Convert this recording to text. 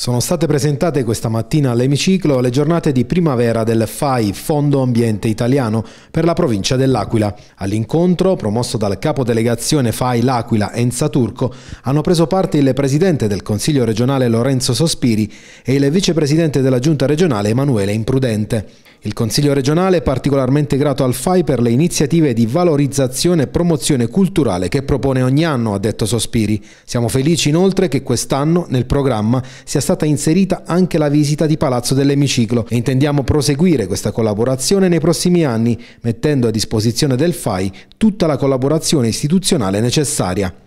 Sono state presentate questa mattina all'emiciclo le giornate di primavera del FAI, Fondo Ambiente Italiano, per la provincia dell'Aquila. All'incontro, promosso dal capodelegazione FAI L'Aquila Enza Turco, hanno preso parte il presidente del Consiglio regionale Lorenzo Sospiri e il vicepresidente della giunta regionale Emanuele Imprudente. Il Consiglio regionale è particolarmente grato al FAI per le iniziative di valorizzazione e promozione culturale che propone ogni anno, ha detto Sospiri. Siamo felici inoltre che quest'anno nel programma sia stata inserita anche la visita di Palazzo dell'Emiciclo e intendiamo proseguire questa collaborazione nei prossimi anni, mettendo a disposizione del FAI tutta la collaborazione istituzionale necessaria.